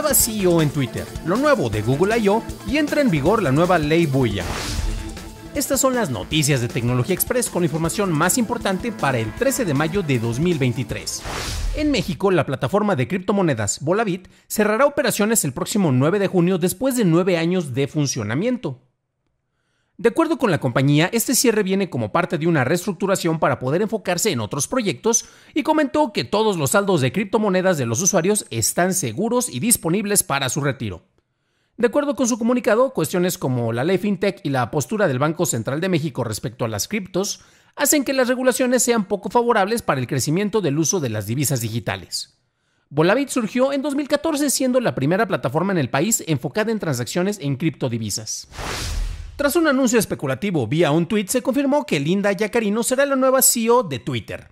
nueva CEO en Twitter, lo nuevo de Google I.O. y entra en vigor la nueva ley Buya. Estas son las noticias de Tecnología Express con información más importante para el 13 de mayo de 2023. En México, la plataforma de criptomonedas Bolavit cerrará operaciones el próximo 9 de junio después de nueve años de funcionamiento. De acuerdo con la compañía, este cierre viene como parte de una reestructuración para poder enfocarse en otros proyectos y comentó que todos los saldos de criptomonedas de los usuarios están seguros y disponibles para su retiro. De acuerdo con su comunicado, cuestiones como la ley FinTech y la postura del Banco Central de México respecto a las criptos hacen que las regulaciones sean poco favorables para el crecimiento del uso de las divisas digitales. Volavit surgió en 2014 siendo la primera plataforma en el país enfocada en transacciones en criptodivisas. Tras un anuncio especulativo vía un tweet, se confirmó que Linda Yacarino será la nueva CEO de Twitter.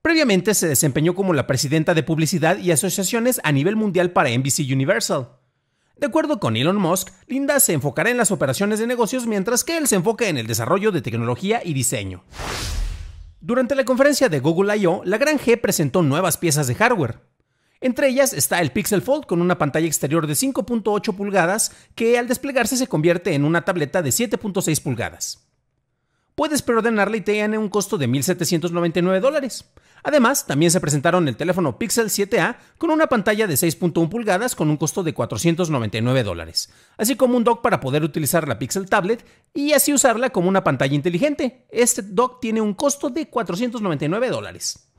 Previamente se desempeñó como la presidenta de publicidad y asociaciones a nivel mundial para NBC Universal. De acuerdo con Elon Musk, Linda se enfocará en las operaciones de negocios mientras que él se enfoca en el desarrollo de tecnología y diseño. Durante la conferencia de Google I.O., la gran G presentó nuevas piezas de hardware. Entre ellas está el Pixel Fold con una pantalla exterior de 5.8 pulgadas que al desplegarse se convierte en una tableta de 7.6 pulgadas. Puedes preordenarla y tiene un costo de 1.799 dólares. Además, también se presentaron el teléfono Pixel 7A con una pantalla de 6.1 pulgadas con un costo de 499 dólares, así como un dock para poder utilizar la Pixel Tablet y así usarla como una pantalla inteligente. Este dock tiene un costo de 499 dólares.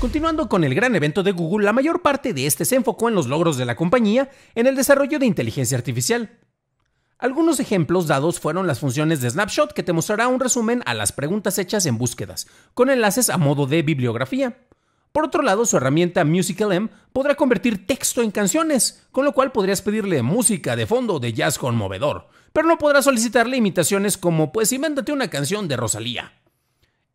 Continuando con el gran evento de Google, la mayor parte de este se enfocó en los logros de la compañía en el desarrollo de inteligencia artificial. Algunos ejemplos dados fueron las funciones de Snapshot que te mostrará un resumen a las preguntas hechas en búsquedas, con enlaces a modo de bibliografía. Por otro lado, su herramienta MusicLM podrá convertir texto en canciones, con lo cual podrías pedirle música de fondo de jazz conmovedor, pero no podrás solicitarle imitaciones como pues invéntate una canción de Rosalía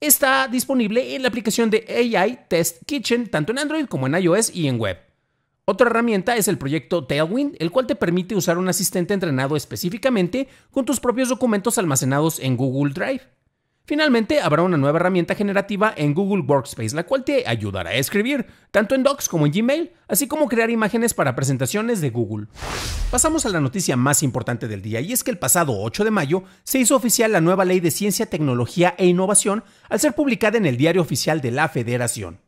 está disponible en la aplicación de AI Test Kitchen, tanto en Android como en iOS y en web. Otra herramienta es el proyecto Tailwind, el cual te permite usar un asistente entrenado específicamente con tus propios documentos almacenados en Google Drive. Finalmente, habrá una nueva herramienta generativa en Google Workspace, la cual te ayudará a escribir, tanto en Docs como en Gmail, así como crear imágenes para presentaciones de Google. Pasamos a la noticia más importante del día, y es que el pasado 8 de mayo se hizo oficial la nueva Ley de Ciencia, Tecnología e Innovación al ser publicada en el Diario Oficial de la Federación.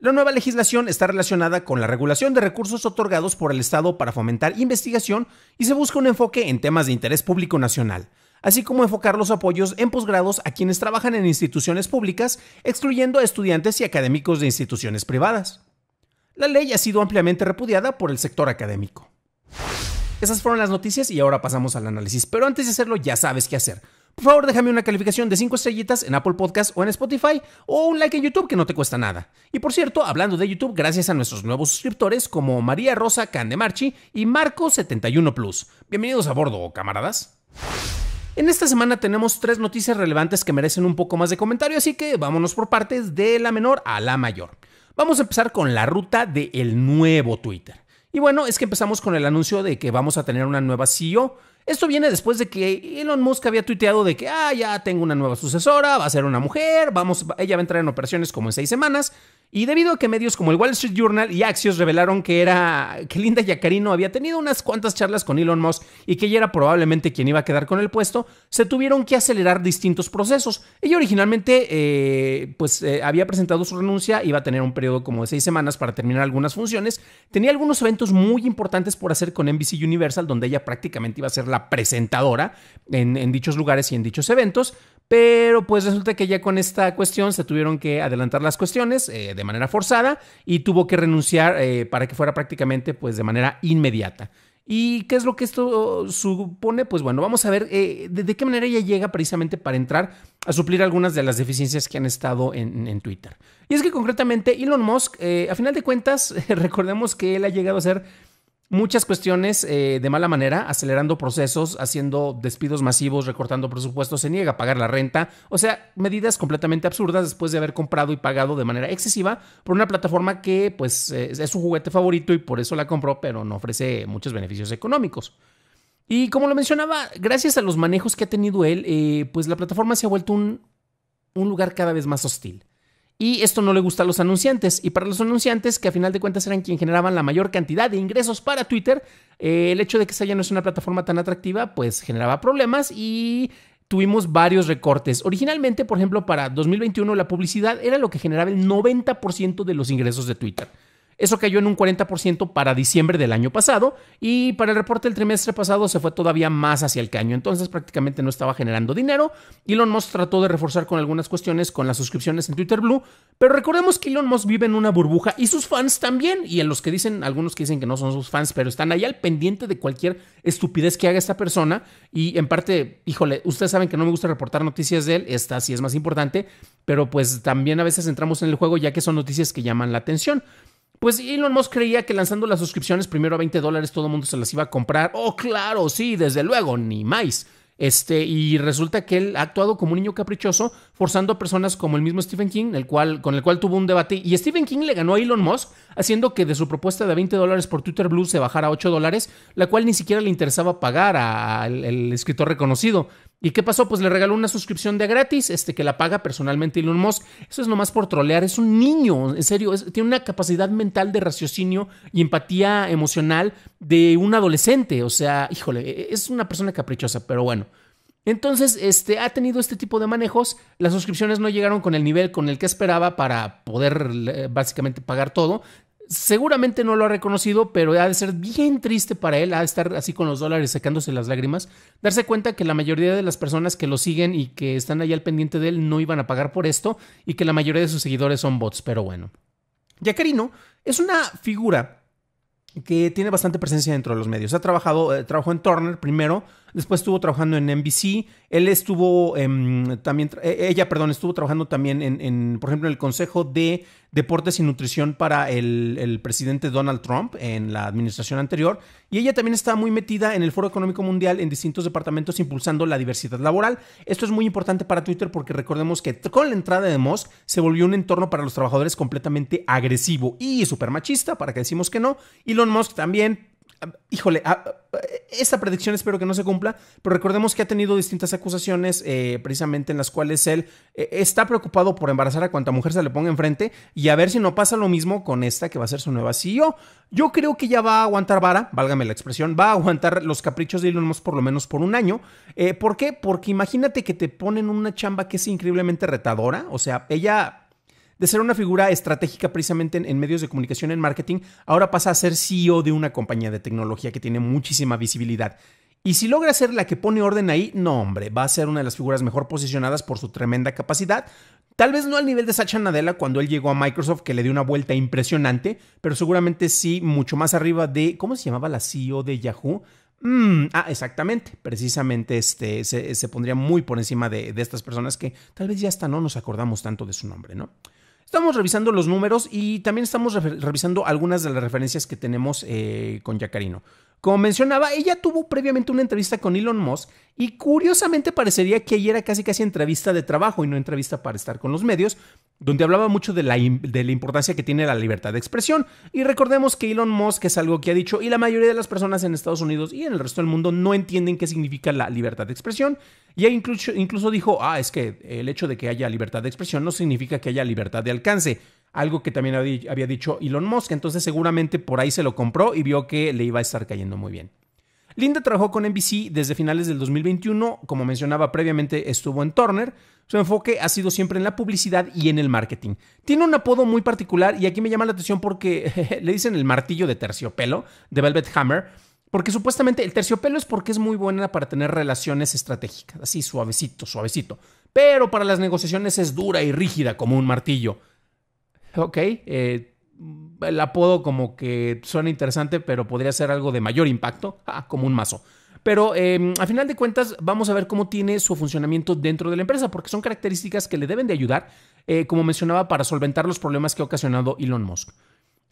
La nueva legislación está relacionada con la regulación de recursos otorgados por el Estado para fomentar investigación y se busca un enfoque en temas de interés público nacional, así como enfocar los apoyos en posgrados a quienes trabajan en instituciones públicas, excluyendo a estudiantes y académicos de instituciones privadas. La ley ha sido ampliamente repudiada por el sector académico. Esas fueron las noticias y ahora pasamos al análisis, pero antes de hacerlo ya sabes qué hacer. Por favor, déjame una calificación de 5 estrellitas en Apple Podcast o en Spotify o un like en YouTube que no te cuesta nada. Y por cierto, hablando de YouTube, gracias a nuestros nuevos suscriptores como María Rosa Candemarchi y Marco71 Plus. Bienvenidos a bordo, camaradas. En esta semana tenemos tres noticias relevantes que merecen un poco más de comentario, así que vámonos por partes de la menor a la mayor. Vamos a empezar con la ruta del nuevo Twitter. Y bueno, es que empezamos con el anuncio de que vamos a tener una nueva CEO. Esto viene después de que Elon Musk había tuiteado de que, ah, ya tengo una nueva sucesora, va a ser una mujer, vamos, ella va a entrar en operaciones como en seis semanas. Y debido a que medios como el Wall Street Journal y Axios revelaron que era que Linda Yacarino había tenido unas cuantas charlas con Elon Musk y que ella era probablemente quien iba a quedar con el puesto, se tuvieron que acelerar distintos procesos. Ella originalmente eh, pues eh, había presentado su renuncia, iba a tener un periodo como de seis semanas para terminar algunas funciones, tenía algunos eventos muy importantes por hacer con NBC Universal, donde ella prácticamente iba a ser la presentadora en dichos lugares y en dichos eventos. Pero pues resulta que ya con esta cuestión se tuvieron que adelantar las cuestiones eh, de manera forzada y tuvo que renunciar eh, para que fuera prácticamente pues de manera inmediata. ¿Y qué es lo que esto supone? Pues bueno, vamos a ver eh, de, qué manera ella llega precisamente para entrar a suplir algunas de las deficiencias que han estado en, en Twitter. Y es que concretamente Elon Musk, a final de cuentas, recordemos que él ha llegado a ser muchas cuestiones eh, de mala manera, acelerando procesos, haciendo despidos masivos, recortando presupuestos, se niega a pagar la renta, o sea, medidas completamente absurdas después de haber comprado y pagado de manera excesiva por una plataforma que pues eh, es su juguete favorito y por eso la compró, pero no ofrece muchos beneficios económicos. Y como lo mencionaba, gracias a los manejos que ha tenido él, eh, pues la plataforma se ha vuelto un lugar cada vez más hostil. Y esto no le gusta a los anunciantes. Y para los anunciantes, que a final de cuentas eran quienes generaban la mayor cantidad de ingresos para Twitter, eh, el hecho de que esa ya no es una plataforma tan atractiva, pues generaba problemas y tuvimos varios recortes. Originalmente, por ejemplo, para 2021 la publicidad era lo que generaba el 90% de los ingresos de Twitter. Eso cayó en un 40% para diciembre del año pasado y para el reporte del trimestre pasado se fue todavía más hacia el caño. Entonces prácticamente no estaba generando dinero. Elon Musk trató de reforzar con algunas cuestiones con las suscripciones en Twitter Blue, pero recordemos que Elon Musk vive en una burbuja y sus fans también. Y en los que dicen, algunos que dicen que no son sus fans, pero están ahí al pendiente de cualquier estupidez que haga esta persona. Y en parte, híjole, ustedes saben que no me gusta reportar noticias de él, esta sí es más importante, pero pues también a veces entramos en el juego ya que son noticias que llaman la atención. Pues Elon Musk creía que lanzando las suscripciones primero a 20 dólares todo el mundo se las iba a comprar. Oh, claro, sí, desde luego, ni más. Este, y resulta que él ha actuado como un niño caprichoso, forzando a personas como el mismo Stephen King, el cual, con el cual tuvo un debate. Y Stephen King le ganó a Elon Musk, haciendo que de su propuesta de 20 dólares por Twitter Blue se bajara a 8 dólares, la cual ni siquiera le interesaba pagar al escritor reconocido. ¿Y qué pasó? Pues le regaló una suscripción de gratis, este, que la paga personalmente Elon Musk. Eso es nomás por trolear, es un niño, en serio, tiene una capacidad mental de raciocinio y empatía emocional de un adolescente. O sea, híjole, e, e, es una persona caprichosa, pero bueno. Entonces, este, ha tenido este tipo de manejos. Las suscripciones no llegaron con el nivel con el que esperaba para poder eh, básicamente pagar todo seguramente no lo ha reconocido, pero ha de ser bien triste para él, ha de estar así con los dólares secándose las lágrimas, darse cuenta que la mayoría de las personas que lo siguen y que están ahí al pendiente de él no iban a pagar por esto y que la mayoría de sus seguidores son bots, pero bueno. Yacarino es una figura que tiene bastante presencia dentro de los medios. Ha trabajado, eh, trabajó en Turner primero, Después estuvo trabajando en NBC. Él estuvo em, también, e, ella, perdón, estuvo trabajando también en, por ejemplo, en el Consejo de Deportes y Nutrición para el, presidente Donald Trump en la administración anterior. Y ella también está muy metida en el Foro Económico Mundial en distintos departamentos impulsando la diversidad laboral. Esto es muy importante para Twitter porque recordemos que con la entrada de Musk se volvió un entorno para los trabajadores completamente agresivo y súper machista, para que decimos que no. Elon Musk también híjole, ah, esta predicción espero que no se cumpla, pero recordemos que ha tenido distintas acusaciones eh, precisamente en las cuales él eh, está preocupado por embarazar a cuanta mujer se le ponga enfrente y a ver si no pasa lo mismo con esta que va a ser su nueva CEO. Yo creo que ya va a aguantar vara, válgame la expresión, va a aguantar los caprichos de Elon Musk por lo menos por un año. Eh, ¿Por qué? Porque imagínate que te ponen una chamba que es increíblemente retadora, o sea, ella de ser una figura estratégica precisamente en, medios de comunicación, en marketing, ahora pasa a ser CEO de una compañía de tecnología que tiene muchísima visibilidad. Y si logra ser la que pone orden ahí, no hombre, va a ser una de las figuras mejor posicionadas por su tremenda capacidad. Tal vez no al nivel de Sacha Nadella cuando él llegó a Microsoft, que le dio una vuelta impresionante, pero seguramente sí mucho más arriba de, ¿cómo se llamaba la CEO de Yahoo? Mm, ah, exactamente. Precisamente este, se, pondría muy por encima de, de, estas personas que tal vez ya hasta no nos acordamos tanto de su nombre, ¿no? Estamos revisando los números y también estamos revisando algunas de las referencias que tenemos eh, con Yacarino. Como mencionaba, ella tuvo previamente una entrevista con Elon Musk y curiosamente parecería que ella era casi casi entrevista de trabajo y no entrevista para estar con los medios, donde hablaba mucho de la, importancia que tiene la libertad de expresión. Y recordemos que Elon Musk es algo que ha dicho y la mayoría de las personas en Estados Unidos y en el resto del mundo no entienden qué significa la libertad de expresión. Y incluso, incluso dijo, ah, es que el hecho de que haya libertad de expresión no significa que haya libertad de alcance algo que también había dicho Elon Musk, entonces seguramente por ahí se lo compró y vio que le iba a estar cayendo muy bien. Linda trabajó con NBC desde finales del 2021, como mencionaba previamente estuvo en Turner, su enfoque ha sido siempre en la publicidad y en el marketing. Tiene un apodo muy particular y aquí me llama la atención porque le dicen el martillo de terciopelo, de Velvet Hammer, porque supuestamente el terciopelo es porque es muy buena para tener relaciones estratégicas, así suavecito, suavecito, pero para las negociaciones es dura y rígida como un martillo ok, eh, el apodo como que suena interesante, pero podría ser algo de mayor impacto, ah, como un mazo. Pero em, a final de cuentas vamos a ver cómo tiene su funcionamiento dentro de la empresa, porque son características que le deben de ayudar, eh, como mencionaba, para solventar los problemas que ha ocasionado Elon Musk.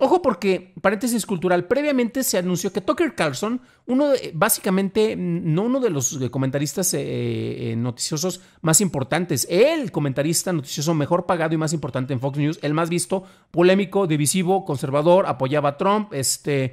Ojo porque, paréntesis cultural, previamente se anunció que Tucker Carlson, uno de, básicamente, no uno de los eh, comentaristas eh, eh, noticiosos más importantes, el comentarista noticioso mejor pagado y más importante en Fox News, el más visto, polémico, divisivo, conservador, apoyaba a Trump, este,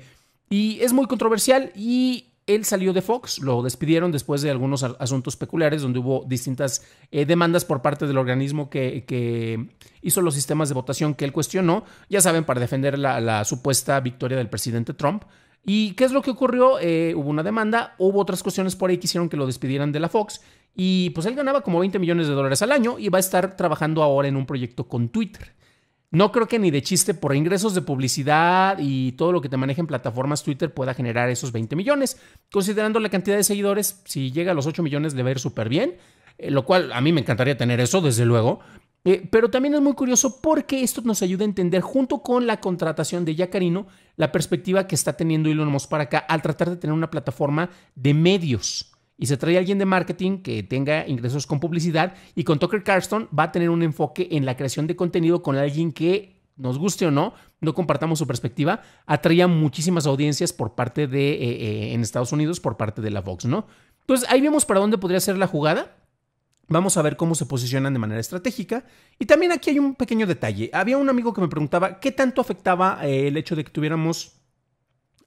y es muy controversial y él salió de Fox, lo despidieron después de algunos asuntos peculiares donde hubo distintas eh, demandas por parte del organismo que, hizo los sistemas de votación que él cuestionó, ya saben, para defender la, supuesta victoria del presidente Trump. ¿Y qué es lo que ocurrió? Eh, hubo una demanda, hubo otras cuestiones por ahí que hicieron que lo despidieran de la Fox y pues él ganaba como 20 millones de dólares al año y va a estar trabajando ahora en un proyecto con Twitter. No creo que ni de chiste por ingresos de publicidad y todo lo que te en plataformas Twitter pueda generar esos 20 millones. Considerando la cantidad de seguidores, si llega a los 8 millones le va a ir súper bien, eh, lo cual a mí me encantaría tener eso, desde luego. Eh, pero también es muy curioso porque esto nos ayuda a entender, junto con la contratación de Yacarino, la perspectiva que está teniendo Elon Musk para acá al tratar de tener una plataforma de medios y se trae a alguien de marketing que tenga ingresos con publicidad y con Tucker Carlson va a tener un enfoque en la creación de contenido con alguien que nos guste o no, no compartamos su perspectiva, atraía muchísimas audiencias por parte de eh, eh, en Estados Unidos por parte de la Vox, ¿no? Entonces ahí vemos para dónde podría ser la jugada. Vamos a ver cómo se posicionan de manera estratégica. Y también aquí hay un pequeño detalle. Había un amigo que me preguntaba qué tanto afectaba eh, el hecho de que tuviéramos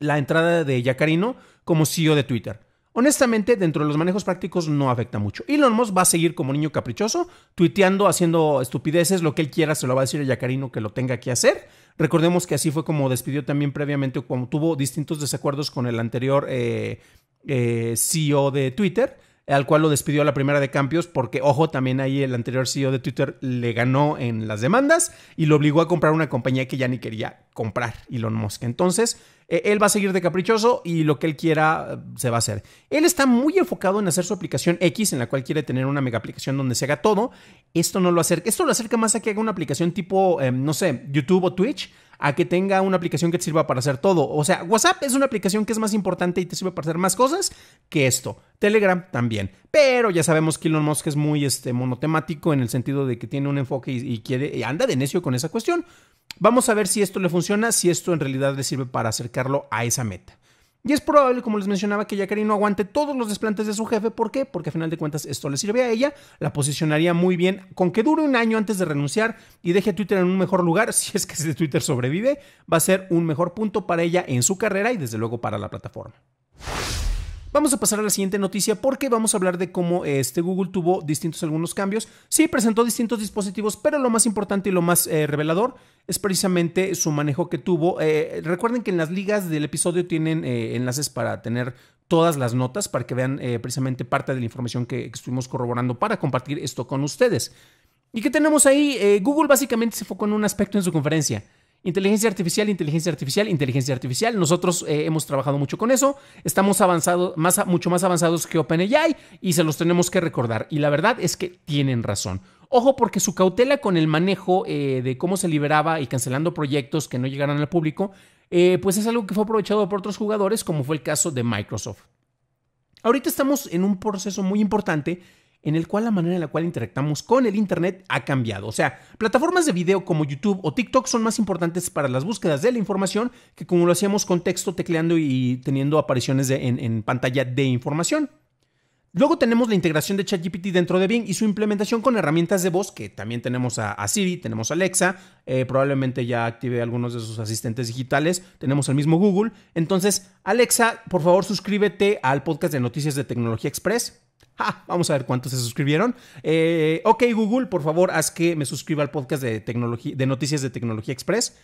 la entrada de Yacarino como CEO de Twitter. Honestamente, dentro de los manejos prácticos no afecta mucho. Elon Musk va a seguir como niño caprichoso, tuiteando, haciendo estupideces, lo que él quiera se lo va a decir a Yacarino que lo tenga que hacer. Recordemos que así fue como despidió también previamente, como tuvo distintos desacuerdos con el anterior eh, eh, CEO de Twitter al cual lo despidió la primera de cambios porque, ojo, también ahí el anterior CEO de Twitter le ganó en las demandas y lo obligó a comprar una compañía que ya ni quería comprar, Elon Musk. Entonces, e, él va a seguir de caprichoso y lo que él quiera eh, se va a hacer. Él está muy enfocado en hacer su aplicación X, en la cual quiere tener una mega aplicación donde se haga todo. Esto no lo acerca, esto lo acerca más a que haga una aplicación tipo, em, no sé, YouTube o Twitch, a que tenga una aplicación que te sirva para hacer todo. O sea, WhatsApp es una aplicación que es más importante y te sirve para hacer más cosas que esto. Telegram también. Pero ya sabemos que Elon Musk es muy este, monotemático en el sentido de que tiene un enfoque y, quiere y anda de necio con esa cuestión. Vamos a ver si esto le funciona, si esto en realidad le sirve para acercarlo a esa meta. Y es probable, como les mencionaba, que Jacqueline no aguante todos los desplantes de su jefe. ¿Por qué? Porque a final de cuentas esto le sirve a ella, la posicionaría muy bien, con que dure un año antes de renunciar y deje a Twitter en un mejor lugar, si es que ese Twitter sobrevive, va a ser un mejor punto para ella en su carrera y desde luego para la plataforma. Vamos a pasar a la siguiente noticia porque vamos a hablar de cómo este Google tuvo distintos algunos cambios. Sí, presentó distintos dispositivos, pero lo más importante y lo más eh, revelador es precisamente su manejo que tuvo. Eh, recuerden que en las ligas del episodio tienen eh, enlaces para tener todas las notas para que vean precisamente parte de la información que, que estuvimos corroborando para compartir esto con ustedes. ¿Y qué tenemos ahí? Google básicamente se enfocó en un aspecto en su conferencia Inteligencia artificial, inteligencia artificial, inteligencia artificial. Nosotros eh, hemos trabajado mucho con eso. Estamos avanzados, más, mucho más avanzados que OpenAI y se los tenemos que recordar. Y la verdad es que tienen razón. Ojo porque su cautela con el manejo eh, de cómo se liberaba y cancelando proyectos que no llegaran al público, eh, pues es algo que fue aprovechado por otros jugadores, como fue el caso de Microsoft. Ahorita estamos en un proceso muy importante en el cual la manera en la cual interactuamos con el Internet ha cambiado. O sea, plataformas de video como YouTube o TikTok son más importantes para las búsquedas de la información que como lo hacíamos con texto, tecleando y teniendo apariciones en, pantalla de información. Luego tenemos la integración de ChatGPT dentro de Bing y su implementación con herramientas de voz, que también tenemos a, Siri, tenemos a Alexa, eh, probablemente ya active algunos de sus asistentes digitales, tenemos al mismo Google. Entonces, Alexa, por favor suscríbete al podcast de Noticias de Tecnología Express. vamos a ver cuántos se suscribieron. Eh, ok, Google, por favor, haz que me suscriba al podcast de, tecnología, de Noticias de Tecnología Express.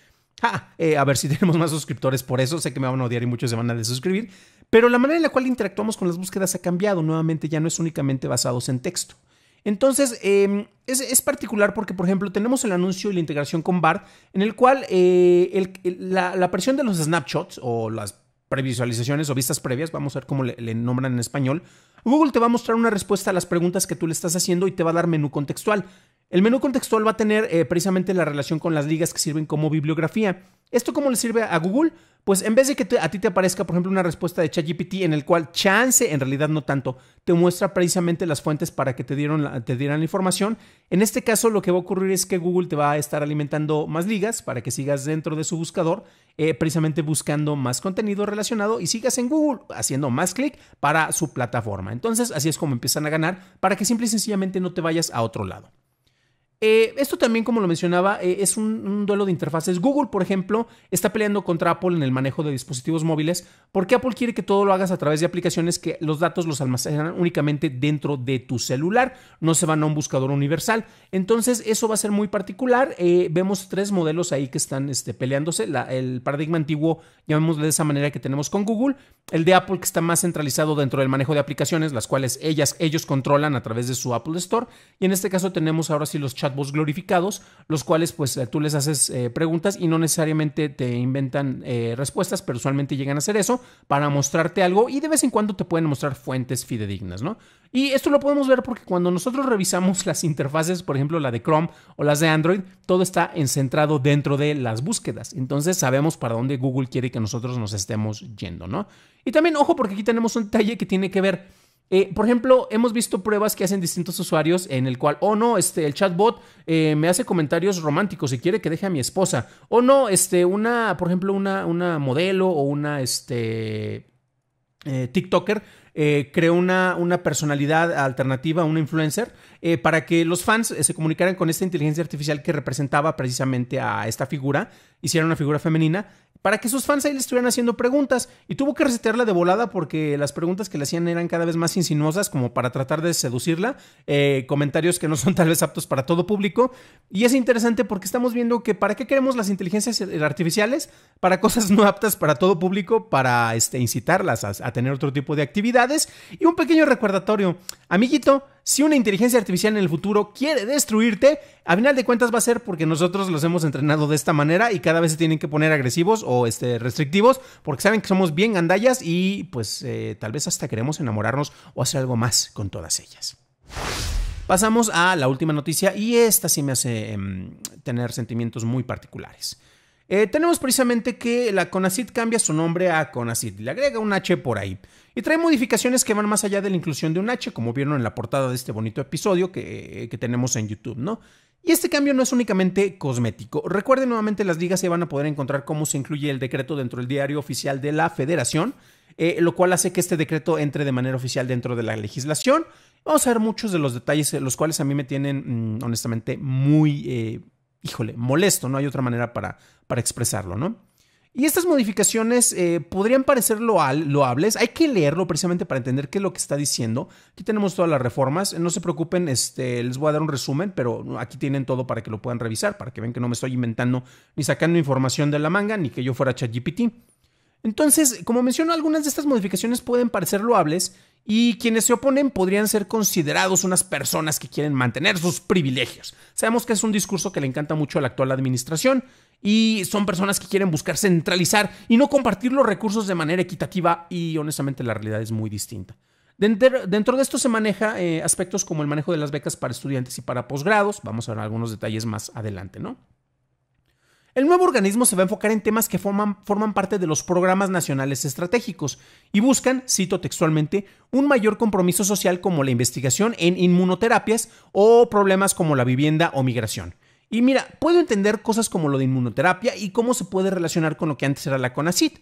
Eh, a ver si tenemos más suscriptores por eso. Sé que me van a odiar y muchos se van a desuscribir. Pero la manera en la cual interactuamos con las búsquedas ha cambiado. Nuevamente, ya no es únicamente basados en texto. Entonces, em, es, particular porque, por ejemplo, tenemos el anuncio y la integración con BART, en el cual eh, la, la presión de los snapshots o las previsualizaciones o vistas previas, vamos a ver cómo le, nombran en español, Google te va a mostrar una respuesta a las preguntas que tú le estás haciendo y te va a dar menú contextual. El menú contextual va a tener eh, precisamente la relación con las ligas que sirven como bibliografía. ¿Esto cómo le sirve a Google? pues en vez de que a ti te aparezca, por ejemplo, una respuesta de ChatGPT en el cual chance, en realidad no tanto, te muestra precisamente las fuentes para que te, dieron te dieran la información, en este caso lo que va a ocurrir es que Google te va a estar alimentando más ligas para que sigas dentro de su buscador, eh, precisamente buscando más contenido relacionado y sigas en Google haciendo más clic para su plataforma. Entonces, así es como empiezan a ganar para que simple y sencillamente no te vayas a otro lado. Eh, esto también, como lo mencionaba, eh, es un, duelo de interfaces. Google, por ejemplo, está peleando contra Apple en el manejo de dispositivos móviles porque Apple quiere que todo lo hagas a través de aplicaciones que los datos los almacenan únicamente dentro de tu celular, no se van a un buscador universal. Entonces, eso va a ser muy particular. Eh, vemos tres modelos ahí que están este, peleándose. el paradigma antiguo, llamémosle de esa manera que tenemos con Google, el de Apple que está más centralizado dentro del manejo de aplicaciones, las cuales ellas, ellos controlan a través de su Apple Store. Y en este caso tenemos ahora sí los chats chatbots glorificados, los cuales pues eh, tú les haces eh, preguntas y no necesariamente te inventan eh, respuestas, pero usualmente llegan a hacer eso para mostrarte algo y de vez en cuando te pueden mostrar fuentes fidedignas, ¿no? Y esto lo podemos ver porque cuando nosotros revisamos las interfaces, por ejemplo la de Chrome o las de Android, todo está encentrado dentro de las búsquedas. Entonces sabemos para dónde Google quiere que nosotros nos estemos yendo, ¿no? Y también, ojo, porque aquí tenemos un detalle que tiene que ver eh, por ejemplo, hemos visto pruebas que hacen distintos usuarios en el cual, o oh, no, este, el chatbot eh, me hace comentarios románticos y quiere que deje a mi esposa. O no, este, una, por ejemplo, una, una modelo o una este, eh, TikToker creó una, una, personalidad alternativa, una influencer, para que los fans se comunicaran con esta inteligencia artificial que representaba precisamente a esta figura, hiciera una figura femenina para que sus fans ahí le estuvieran haciendo preguntas y tuvo que resetearla de volada porque las preguntas que le hacían eran cada vez más insinuosas como para tratar de seducirla, eh, comentarios que no son tal vez aptos para todo público y es interesante porque estamos viendo que para qué queremos las inteligencias artificiales, para cosas no aptas para todo público, para este, incitarlas a, a tener otro tipo de actividades y un pequeño recordatorio, amiguito, si una inteligencia artificial en el futuro quiere destruirte, a final de cuentas va a ser porque nosotros los hemos entrenado de esta manera y cada vez se tienen que poner agresivos o este, restrictivos, porque saben que somos bien gandallas y pues eh, tal vez hasta queremos enamorarnos o hacer algo más con todas ellas. Pasamos a la última noticia y esta sí me hace em, tener sentimientos muy particulares. Eh, tenemos precisamente que la Conacid cambia su nombre a Conacid, le agrega un H por ahí y trae modificaciones que van más allá de la inclusión de un H, como vieron en la portada de este bonito episodio que, eh, que tenemos en YouTube, ¿no? Y este cambio no es únicamente cosmético. Recuerden nuevamente, las ligas se van a poder encontrar cómo se incluye el decreto dentro del diario oficial de la federación, eh, lo cual hace que este decreto entre de manera oficial dentro de la legislación. Vamos a ver muchos de los detalles, eh, los cuales a mí me tienen, mm, honestamente, muy, eh, híjole, molesto, no hay otra manera para, para expresarlo, ¿no? Y estas modificaciones eh, podrían parecer loal, loables. Hay que leerlo precisamente para entender qué es lo que está diciendo. Aquí tenemos todas las reformas. No se preocupen, este, les voy a dar un resumen, pero aquí tienen todo para que lo puedan revisar, para que vean que no me estoy inventando ni sacando información de la manga, ni que yo fuera ChatGPT. Entonces, como menciono, algunas de estas modificaciones pueden parecer loables y quienes se oponen podrían ser considerados unas personas que quieren mantener sus privilegios. Sabemos que es un discurso que le encanta mucho a la actual administración y son personas que quieren buscar centralizar y no compartir los recursos de manera equitativa y honestamente la realidad es muy distinta. Dentro, de esto se maneja eh, aspectos como el manejo de las becas para estudiantes y para posgrados. Vamos a ver algunos detalles más adelante, ¿no? El nuevo organismo se va a enfocar en temas que forman, parte de los programas nacionales estratégicos y buscan, cito textualmente, un mayor compromiso social como la investigación en inmunoterapias o problemas como la vivienda o migración. Y mira, puedo entender cosas como lo de inmunoterapia y cómo se puede relacionar con lo que antes era la CONACIT,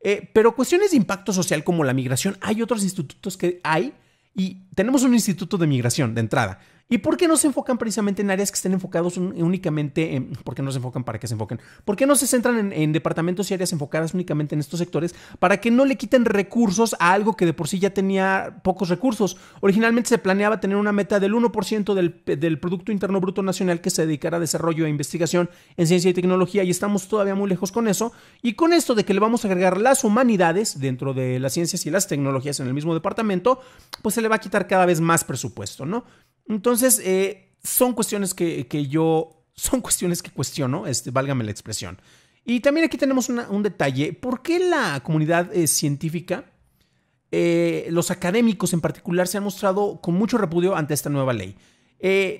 eh, pero cuestiones de impacto social como la migración, hay otros institutos que hay y tenemos un instituto de migración de entrada. ¿Y por qué no se enfocan precisamente en áreas que estén enfocadas únicamente en... ¿Por qué no se enfocan para que se enfoquen? ¿Por qué no se centran en, departamentos y áreas enfocadas únicamente en estos sectores para que no le quiten recursos a algo que de por sí ya tenía pocos recursos? Originalmente se planeaba tener una meta del 1% del, del Producto Interno Bruto Nacional que se dedicara a desarrollo e investigación en ciencia y tecnología y estamos todavía muy lejos con eso. Y con esto de que le vamos a agregar las humanidades dentro de las ciencias y las tecnologías en el mismo departamento, pues se le va a quitar cada vez más presupuesto, ¿no? Entonces, eh, son cuestiones que, yo, son cuestiones que cuestiono, este, válgame la expresión. Y también aquí tenemos un detalle, ¿por qué la comunidad eh, científica, eh, los académicos en particular, se han mostrado con mucho repudio ante esta nueva ley?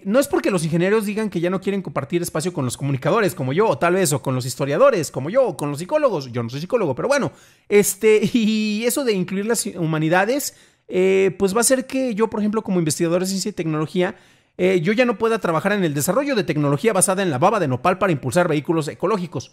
no es porque los ingenieros digan que ya no quieren compartir espacio con los comunicadores como yo, o tal vez, o con los historiadores como yo, o con los psicólogos. Yo no soy psicólogo, pero bueno. Este, y eso de incluir las humanidades eh, pues va a ser que yo, por ejemplo, como investigador de ciencia y tecnología, eh, yo ya no pueda trabajar en el desarrollo de tecnología basada en la baba de nopal para impulsar vehículos ecológicos.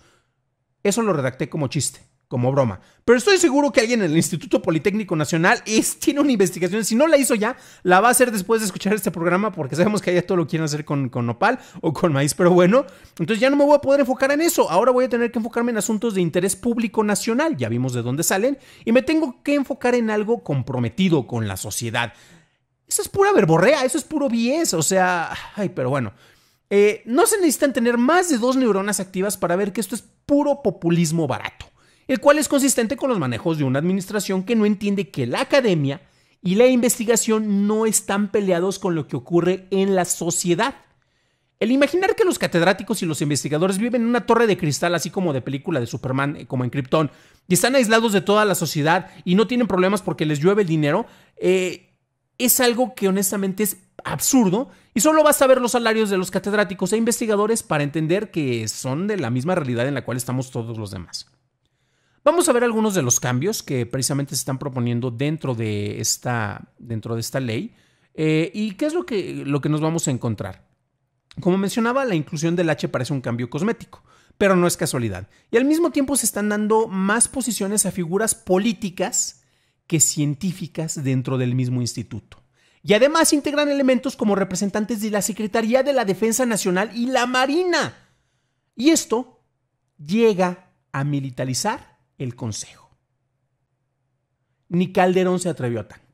Eso lo redacté como chiste como broma. Pero estoy seguro que alguien en el Instituto Politécnico Nacional tiene una investigación. Si no la hizo ya, la va a hacer después de escuchar este programa porque sabemos que allá todo lo quieren hacer con, con nopal o con maíz. Pero bueno, entonces ya no me voy a poder enfocar en eso. Ahora voy a tener que enfocarme en asuntos de interés público nacional. Ya vimos de dónde salen. Y me tengo que enfocar en algo comprometido con la sociedad. Eso es pura verborrea, eso es puro bies. O sea, ay, pero bueno. Eh, no se necesitan tener más de dos neuronas activas para ver que esto es puro populismo barato el cual es consistente con los manejos de una administración que no entiende que la academia y la investigación no están peleados con lo que ocurre en la sociedad. El imaginar que los catedráticos y los investigadores viven en una torre de cristal, así como de película de Superman, eh, como en Krypton, y están aislados de toda la sociedad y no tienen problemas porque les llueve el dinero, eh, es algo que honestamente es absurdo y solo vas a ver los salarios de los catedráticos e investigadores para entender que son de la misma realidad en la cual estamos todos los demás. Vamos a ver algunos de los cambios que precisamente se están proponiendo dentro de esta, dentro de esta ley. Eh, ¿Y qué es lo que, lo que nos vamos a encontrar? Como mencionaba, la inclusión del H parece un cambio cosmético, pero no es casualidad. Y al mismo tiempo se están dando más posiciones a figuras políticas que científicas dentro del mismo instituto. Y además integran elementos como representantes de la Secretaría de la Defensa Nacional y la Marina. Y esto llega a militarizar el Consejo. Ni Calderón se atrevió a tanto.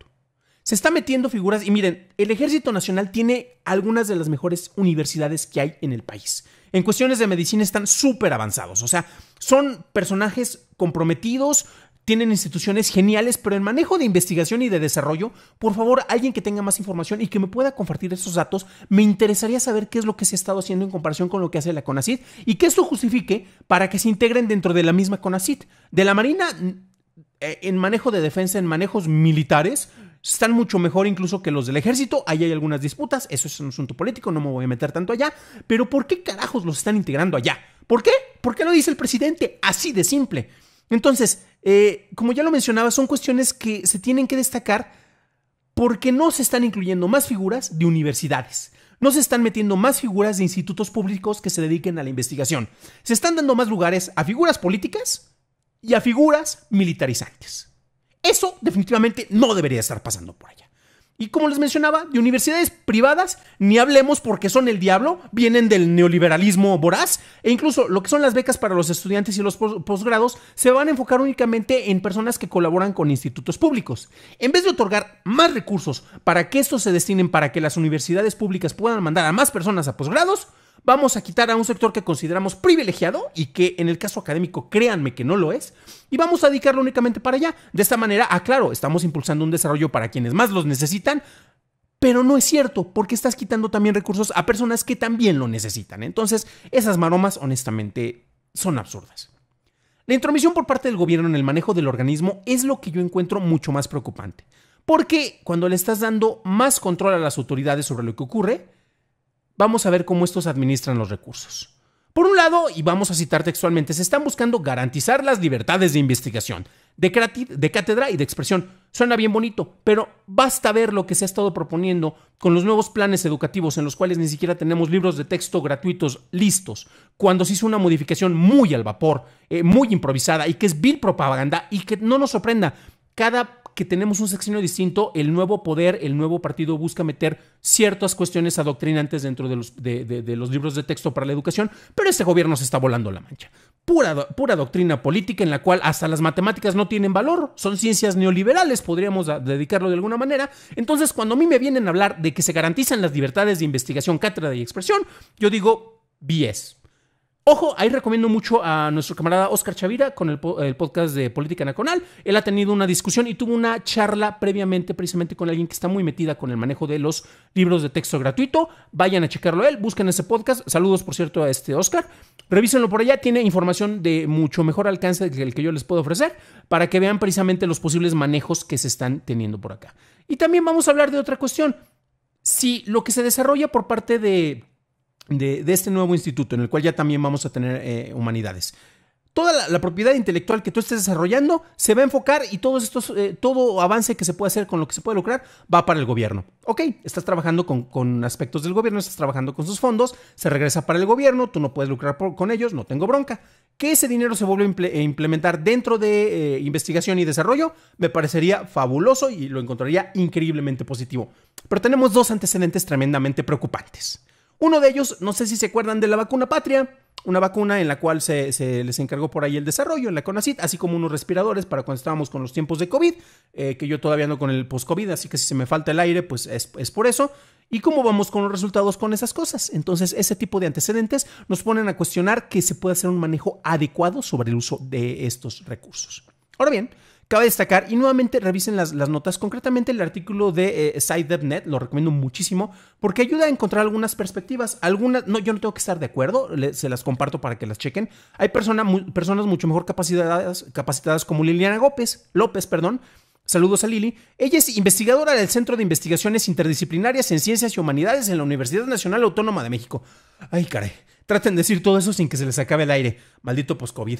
Se está metiendo figuras y miren, el Ejército Nacional tiene algunas de las mejores universidades que hay en el país. En cuestiones de medicina están súper avanzados, o sea, son personajes comprometidos, tienen instituciones geniales, pero en manejo de investigación y de desarrollo, por favor, alguien que tenga más información y que me pueda compartir esos datos, me interesaría saber qué es lo que se ha estado haciendo en comparación con lo que hace la CONACIT y que esto justifique para que se integren dentro de la misma CONACIT. De la Marina, eh, en manejo de defensa, en manejos militares, están mucho mejor incluso que los del ejército. Ahí hay algunas disputas, eso es un asunto político, no me voy a meter tanto allá. Pero ¿por qué carajos los están integrando allá? ¿Por qué? ¿Por qué lo dice el presidente? Así de simple. Entonces, eh, como ya lo mencionaba, son cuestiones que se tienen que destacar porque no se están incluyendo más figuras de universidades. No se están metiendo más figuras de institutos públicos que se dediquen a la investigación. Se están dando más lugares a figuras políticas y a figuras militarizantes. Eso definitivamente no debería estar pasando por allá. Y como les mencionaba, de universidades privadas, ni hablemos porque son el diablo, vienen del neoliberalismo voraz, e incluso lo que son las becas para los estudiantes y los posgrados se van a enfocar únicamente en personas que colaboran con institutos públicos. En vez de otorgar más recursos para que estos se destinen para que las universidades públicas puedan mandar a más personas a posgrados, vamos a quitar a un sector que consideramos privilegiado y que en el caso académico créanme que no lo es, y vamos a dedicarlo únicamente para allá. De esta manera, ah, claro, estamos impulsando un desarrollo para quienes más los necesitan, pero no es cierto, porque estás quitando también recursos a personas que también lo necesitan. Entonces, esas maromas honestamente son absurdas. La intromisión por parte del gobierno en el manejo del organismo es lo que yo encuentro mucho más preocupante, porque cuando le estás dando más control a las autoridades sobre lo que ocurre, Vamos a ver cómo estos administran los recursos. Por un lado, y vamos a citar textualmente, se están buscando garantizar las libertades de investigación, de, cátedra y de expresión. Suena bien bonito, pero basta ver lo que se ha estado proponiendo con los nuevos planes educativos en los cuales ni siquiera tenemos libros de texto gratuitos listos, cuando se hizo una modificación muy al vapor, eh, muy improvisada y que es vil propaganda y que no nos sorprenda. Cada que tenemos un sexenio distinto, el nuevo poder, el nuevo partido busca meter ciertas cuestiones adoctrinantes dentro de los, de, los libros de texto para la educación, pero este gobierno se está volando la mancha. Pura, pura doctrina política en la cual hasta las matemáticas no tienen valor, son ciencias neoliberales, podríamos dedicarlo de alguna manera. Entonces, cuando a mí me vienen a hablar de que se garantizan las libertades de investigación, cátedra y expresión, yo digo, BS. Ojo, ahí recomiendo mucho a nuestro camarada Oscar Chavira con el, podcast de Política Nacional. Él ha tenido una discusión y tuvo una charla previamente precisamente con alguien que está muy metida con el manejo de los libros de texto gratuito. Vayan a checarlo él, busquen ese podcast. Saludos, por cierto, a este Oscar. Revísenlo por allá, tiene información de mucho mejor alcance que el que yo les puedo ofrecer para que vean precisamente los posibles manejos que se están teniendo por acá. Y también vamos a hablar de otra cuestión. Si lo que se desarrolla por parte de de, este nuevo instituto, en el cual ya también vamos a tener eh, humanidades. Toda la, propiedad intelectual que tú estés desarrollando se va a enfocar y todo estos, eh, todo avance que se puede hacer con lo que se puede lucrar va para el gobierno. Ok, estás trabajando con, con aspectos del gobierno, estás trabajando con sus fondos, se regresa para el gobierno, tú no puedes lucrar con ellos, no tengo bronca. Que ese dinero se vuelva a implementar dentro de eh, investigación y desarrollo me parecería fabuloso y lo encontraría increíblemente positivo. Pero tenemos dos antecedentes tremendamente preocupantes. Uno de ellos, no sé si se acuerdan de la vacuna patria, una vacuna en la cual se, les encargó por ahí el desarrollo en la CONACIT, así como unos respiradores para cuando estábamos con los tiempos de COVID, eh, que yo todavía no con el post-COVID, así que si se me falta el aire, pues es, es, por eso. ¿Y cómo vamos con los resultados con esas cosas? Entonces, ese tipo de antecedentes nos ponen a cuestionar que se puede hacer un manejo adecuado sobre el uso de estos recursos. Ahora bien, Cabe destacar, y nuevamente revisen las, notas, concretamente el artículo de eh, lo recomiendo muchísimo, porque ayuda a encontrar algunas perspectivas. Algunas, no, yo no tengo que estar de acuerdo, se las comparto para que las chequen. Hay persona, personas mucho mejor capacitadas, capacitadas como Liliana López, López, perdón, Saludos a Lili. Ella es investigadora del Centro de Investigaciones Interdisciplinarias en Ciencias y Humanidades en la Universidad Nacional Autónoma de México. Ay, caray. Traten de decir todo eso sin que se les acabe el aire. Maldito post-COVID.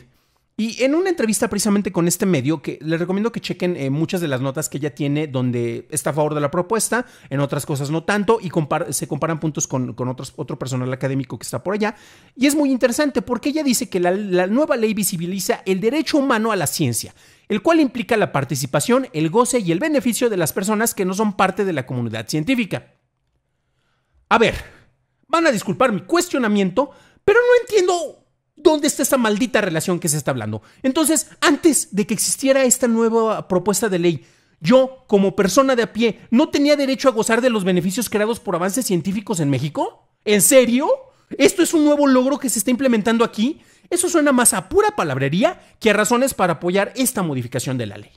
Y en una entrevista precisamente con este medio, que les recomiendo que chequen eh, muchas de las notas que ella tiene donde está a favor de la propuesta, en otras cosas no tanto, y se comparan puntos con, otros, otro personal académico que está por allá. Y es muy interesante porque ella dice que la nueva ley visibiliza el derecho humano a la ciencia, el cual implica la participación, el goce y el beneficio de las personas que no son parte de la comunidad científica. A ver, van a disculpar mi cuestionamiento, pero no entiendo ¿Dónde está esta maldita relación que se está hablando? Entonces, antes de que existiera esta nueva propuesta de ley, yo, como persona de a pie, ¿no tenía derecho a gozar de los beneficios creados por avances científicos en México? ¿En serio? ¿Esto es un nuevo logro que se está implementando aquí? Eso suena más a pura palabrería que a razones para apoyar esta modificación de la ley.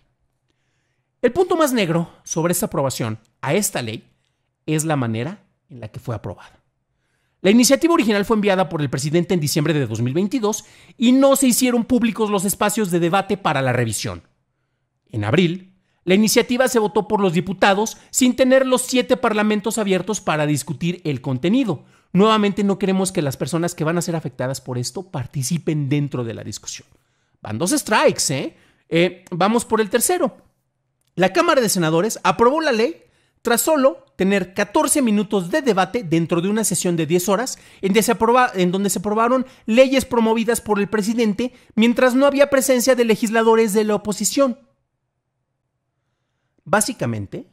El punto más negro sobre esta aprobación a esta ley es la manera en la que fue aprobada. La iniciativa original fue enviada por el presidente en diciembre de 2022 y no se hicieron públicos los espacios de debate para la revisión. En abril, la iniciativa se votó por los diputados sin tener los siete parlamentos abiertos para discutir el contenido. Nuevamente no queremos que las personas que van a ser afectadas por esto participen dentro de la discusión. Van dos strikes, ¿eh? eh vamos por el tercero. La Cámara de Senadores aprobó la ley tras solo tener 14 minutos de debate dentro de una sesión de 10 horas en, en, donde se aprobaron leyes promovidas por el presidente mientras no había presencia de legisladores de la oposición. Básicamente,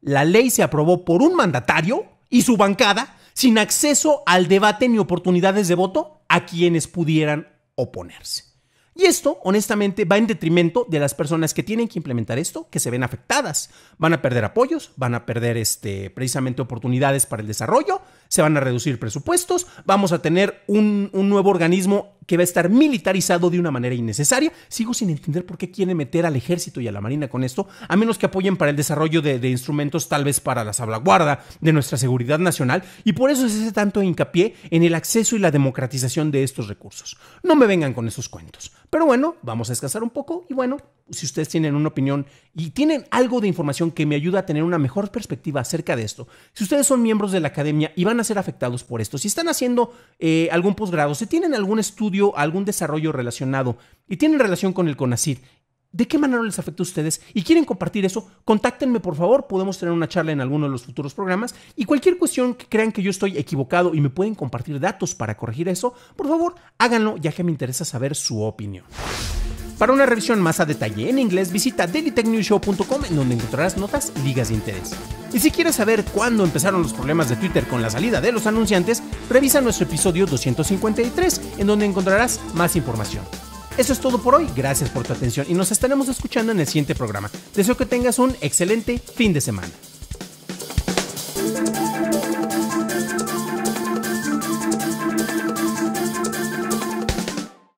la ley se aprobó por un mandatario y su bancada sin acceso al debate ni oportunidades de voto a quienes pudieran oponerse. Y esto, honestamente, va en detrimento de las personas que tienen que implementar esto, que se ven afectadas. Van a perder apoyos, van a perder este, precisamente oportunidades para el desarrollo, se van a reducir presupuestos, vamos a tener un, un nuevo organismo que va a estar militarizado de una manera innecesaria. Sigo sin entender por qué quiere meter al ejército y a la marina con esto, a menos que apoyen para el desarrollo de, instrumentos tal vez para la salvaguarda de nuestra seguridad nacional, y por eso se hace tanto hincapié en el acceso y la democratización de estos recursos. No me vengan con esos cuentos. Pero bueno, vamos a descansar un poco y bueno, si ustedes tienen una opinión y tienen algo de información que me ayuda a tener una mejor perspectiva acerca de esto, si ustedes son miembros de la academia y van a ser afectados por esto, si están haciendo eh, algún posgrado, si tienen algún estudio, algún desarrollo relacionado y tienen relación con el CONACID, ¿de qué manera les afecta a ustedes? Y quieren compartir eso, contáctenme por favor, podemos tener una charla en alguno de los futuros programas y cualquier cuestión que crean que yo estoy equivocado y me pueden compartir datos para corregir eso, por favor, háganlo ya que me interesa saber su opinión. Para una revisión más a detalle en inglés, visita dailytechnewshow.com en donde encontrarás notas, ligas de interés. Y si quieres saber cuándo empezaron los problemas de Twitter con la salida de los anunciantes, revisa nuestro episodio 253 en donde encontrarás más información. Eso es todo por hoy, gracias por tu atención y nos estaremos escuchando en el siguiente programa. Deseo que tengas un excelente fin de semana.